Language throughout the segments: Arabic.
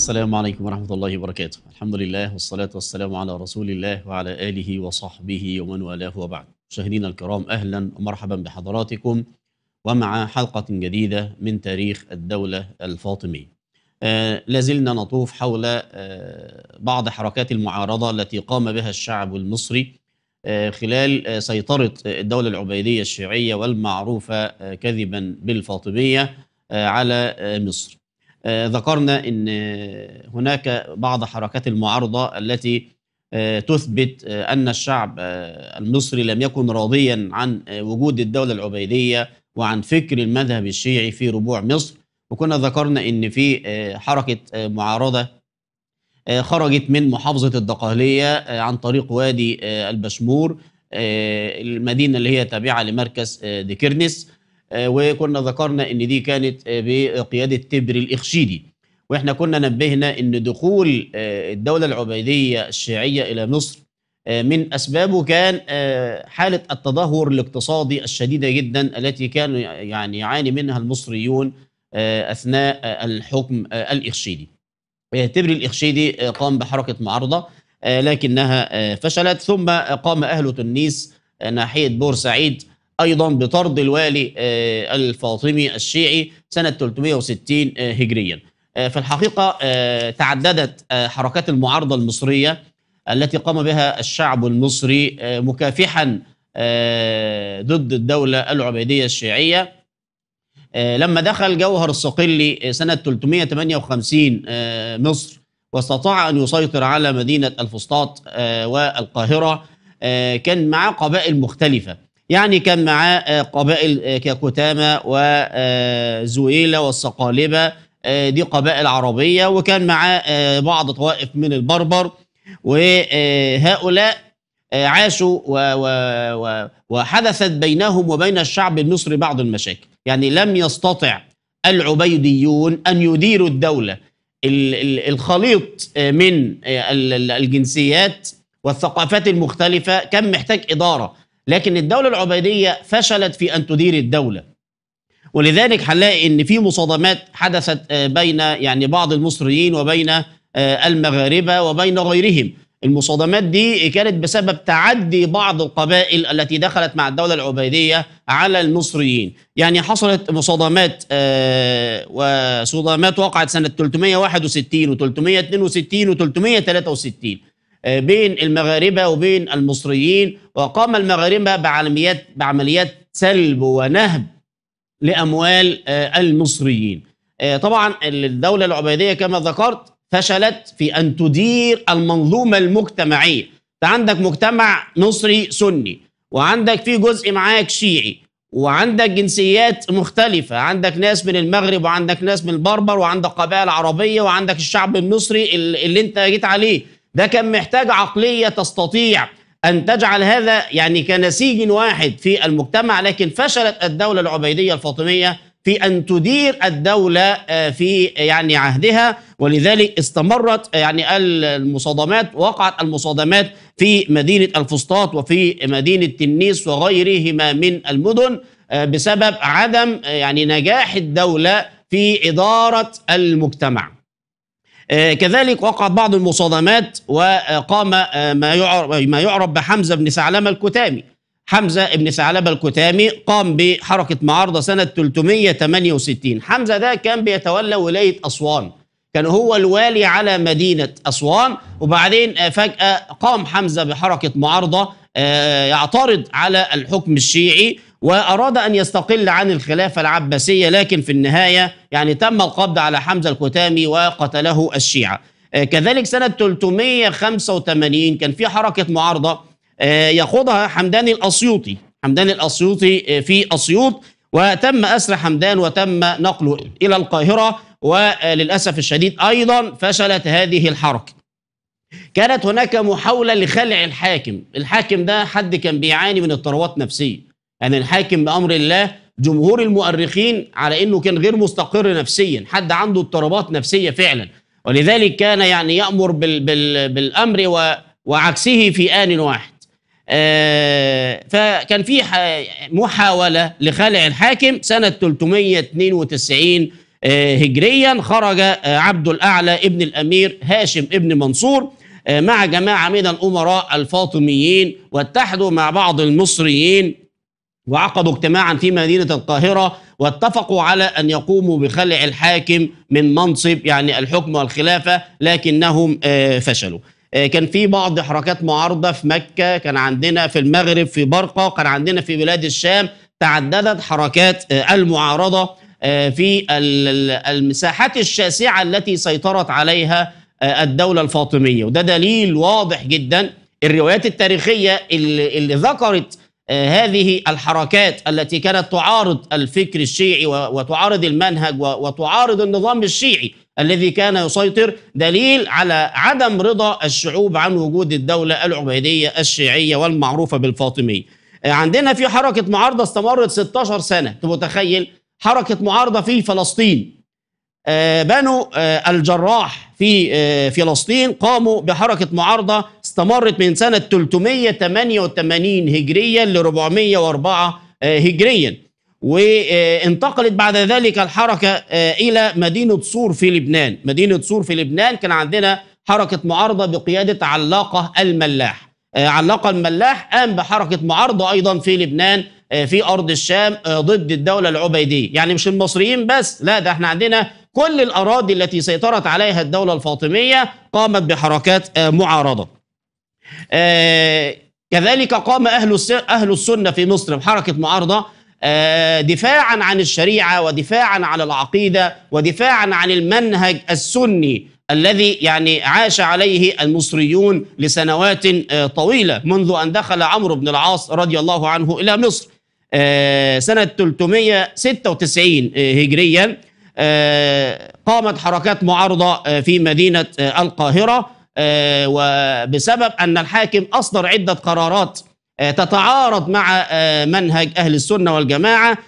السلام عليكم ورحمة الله وبركاته الحمد لله والصلاة والسلام على رسول الله وعلى آله وصحبه ومن والاه وبعد مشاهدينا الكرام أهلا ومرحبا بحضراتكم ومع حلقة جديدة من تاريخ الدولة الفاطمية آه لازلنا نطوف حول آه بعض حركات المعارضة التي قام بها الشعب المصري آه خلال آه، سيطرة الدولة العبيدية الشيعية والمعروفة آه، كذبا بالفاطمية آه، على مصر آه، ذكرنا ان هناك بعض حركات المعارضه التي آه، تثبت آه، ان الشعب المصري لم يكن راضيا عن وجود الدوله العبيديه وعن فكر المذهب الشيعي في ربوع مصر وكنا ذكرنا ان في حركه معارضه خرجت من محافظه الدقهليه عن طريق وادي البشمور المدينه اللي هي تابعه لمركز ديكيرنس آه، وكنا ذكرنا ان دي كانت آه، بقيادة تبر الإخشيدي واحنا كنا نبهنا ان دخول آه، الدولة العبيدية الشيعية الى مصر من اسبابه كان حالة التدهور الاقتصادي الشديدة جدا التي كان يعني يعاني منها المصريون اثناء الحكم الإخشيدي تبر الإخشيدي قام بحركة معارضة لكنها فشلت ثم قام اهل تونس ناحية بورسعيد أيضا بطرد الوالي آه، الفاطمي الشيعي سنة 360 آه، هجريا آه، في الحقيقة تعددت حركات المعارضة المصرية التي قام بها الشعب المصري مكافحا ضد الدولة العبيدية الشيعية لما دخل جوهر الصقلي سنة 358 مصر واستطاع أن يسيطر على مدينة الفسطاط والقاهرة كان معاه قبائل مختلفة يعني كان معاه آه، قبائل آه، ككتامة آه، وزويلة والصقالبة دي قبائل عربية وكان معاه بعض طوائف من البربر وهؤلاء عاشوا وحدثت بينهم وبين الشعب المصري بعض المشاكل يعني لم يستطع العبيديون أن يديروا الدولة الخليط من الجنسيات والثقافات المختلفة كان محتاج إدارة لكن الدولة العبيدية فشلت في أن تدير الدولة ولذلك هنلاقي ان في مصادمات حدثت آه، بين يعني بعض المصريين وبين آه، المغاربه وبين غيرهم المصادمات دي كانت بسبب تعدي بعض القبائل التي دخلت مع الدولة العبيدية على المصريين يعني حصلت مصادمات آه، وصدامات وقعت سنة 361 و362 و363 آه، بين المغاربة وبين المصريين وقام المغاربة بعمليات بعمليات سلب ونهب لأموال آه، المصريين آه، طبعا الدولة العبيدية كما ذكرت فشلت في أن تدير المنظومة المجتمعية أنت عندك مجتمع مصري سني وعندك في جزء معاك شيعي وعندك جنسيات مختلفة عندك ناس من المغرب وعندك ناس من البربر وعندك قبائل عربية وعندك الشعب المصري اللي انت جيت عليه ده كان محتاج عقلية تستطيع أن تجعل هذا يعني كنسيج واحد في المجتمع لكن فشلت الدولة العبيدية الفاطمية في أن تدير الدولة آه، في يعني عهدها ولذلك استمرت آه، يعني المصادمات وقعت المصادمات في مدينة الفسطاط وفي مدينة تنيس وغيرهما من المدن آه، بسبب عدم يعني نجاح الدولة في إدارة المجتمع آه، كذلك وقعت بعض المصادمات وقام آه، ما يعرف ما يعرف بحمزه بن ثعلبه الكتامي حمزه بن ثعلبه الكتامي قام بحركه معارضه سنه 368 حمزه ده كان بيتولى ولايه اسوان كان هو الوالي على مدينه اسوان وبعدين آه، فجاه قام حمزه بحركه معارضه يعترض على الحكم الشيعي وأراد أن يستقل عن الخلافة العباسية لكن في النهاية يعني تم القبض على حمزة الكتامي وقتله الشيعة آه، كذلك سنة 385 كان في حركة معارضة آه، يقودها حمدان الأسيوطي حمدان الأسيوطي آه، في أسيوط وتم أسر حمدان وتم نقله إلى القاهرة وللأسف الشديد أيضا فشلت هذه الحركة كانت هناك محاولة لخلع الحاكم الحاكم ده حد كان بيعاني من اضطرابات نفسية أن الحاكم بأمر الله جمهور المؤرخين على أنه كان غير مستقر نفسيا حد عنده اضطرابات نفسية فعلا ولذلك كان يعني يأمر بال بال بالأمر و وعكسه في آن واحد آه، فكان في محاولة لخلع الحاكم سنة 392 آه، هجريا خرج آه، عبد الأعلى ابن الأمير هاشم ابن منصور مع جماعة من الأمراء الفاطميين واتحدوا مع بعض المصريين وعقدوا اجتماعا في مدينة القاهرة واتفقوا على أن يقوموا بخلع الحاكم من منصب يعني الحكم والخلافة لكنهم آه، فشلوا آه، كان في بعض حركات معارضة في مكة كان عندنا في المغرب في برقة كان عندنا في بلاد الشام تعددت حركات آه، المعارضة في المساحات الشاسعة التي سيطرت عليها الدولة الفاطمية وده دليل واضح جدا الروايات التاريخية اللي ذكرت آه، هذه الحركات التي كانت تعارض الفكر الشيعي وتعارض المنهج وتعارض النظام الشيعي الذي كان يسيطر دليل على عدم رضا الشعوب عن وجود الدولة العبيدية الشيعية والمعروفة بالفاطمية آه، عندنا في حركة معارضة استمرت 16 سنة تمتخيل حركة معارضة في فلسطين آه، بنو آه، الجراح في آه، فلسطين قاموا بحركة معارضة استمرت من سنة 388 هجريا ل 404 هجريا وانتقلت بعد ذلك الحركة إلى مدينة صور في لبنان مدينة صور في لبنان كان عندنا حركة معارضة بقيادة علاقة الملاح علاقة الملاح قام بحركة معارضة أيضا في لبنان في أرض الشام ضد الدولة العبيدية يعني مش المصريين بس لا ده احنا عندنا كل الأراضي التي سيطرت عليها الدولة الفاطمية قامت بحركات آه، معارضة آه، كذلك قام أهل أهل السنة في مصر بحركة معارضة آه، دفاعا عن الشريعة ودفاعا عن العقيدة ودفاعا عن المنهج السني الذي يعني عاش عليه المصريون لسنوات طويلة منذ أن دخل عمرو بن العاص رضي الله عنه إلى مصر سنة 396 هجريا آه، قامت حركات معارضة آه، في مدينة آه، القاهرة وبسبب أن الحاكم أصدر عدة قرارات تتعارض مع منهج أهل السنة والجماعة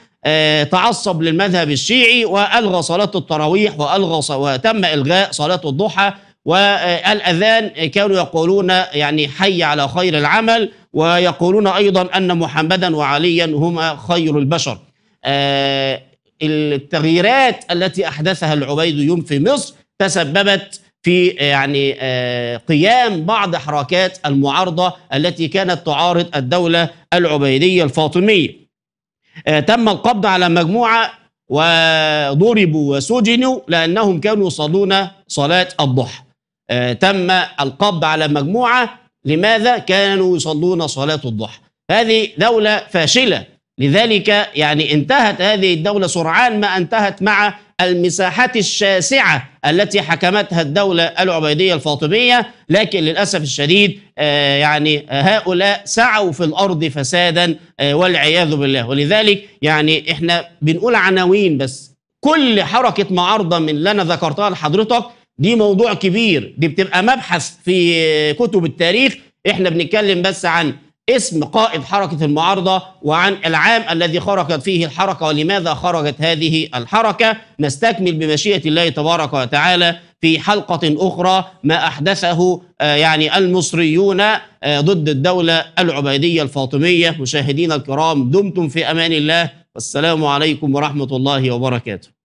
تعصب للمذهب الشيعي والغى صلاه التراويح والغى وتم الغاء صلاه الضحى والاذان كانوا يقولون يعني حي على خير العمل ويقولون ايضا ان محمدا وعليا هما خير البشر التغييرات التي احدثها العبيديون في مصر تسببت في آه، يعني آه، قيام بعض حركات المعارضه التي كانت تعارض الدوله العبيديه الفاطميه. آه، تم القبض على مجموعه وضربوا وسجنوا لانهم كانوا يصلون صلاه الضحى. تم القبض على مجموعه لماذا كانوا يصلون صلاه الضحى. هذه دوله فاشله لذلك يعني انتهت هذه الدولة سرعان ما انتهت مع المساحات الشاسعة التي حكمتها الدولة العبيدية الفاطمية لكن للأسف الشديد آه، يعني هؤلاء سعوا في الأرض فسادا آه، والعياذ بالله ولذلك يعني احنا بنقول عناوين بس كل حركة معارضة من اللي أنا ذكرتها لحضرتك دي موضوع كبير دي بتبقى مبحث في كتب التاريخ احنا بنتكلم بس عن اسم قائد حركة المعارضة وعن العام الذي خرجت فيه الحركة ولماذا خرجت هذه الحركة نستكمل بمشيئة الله تبارك وتعالى في حلقة أخرى ما أحدثه آه، يعني المصريون آه، ضد الدولة العبيدية الفاطمية مشاهدينا الكرام دمتم في أمان الله والسلام عليكم ورحمة الله وبركاته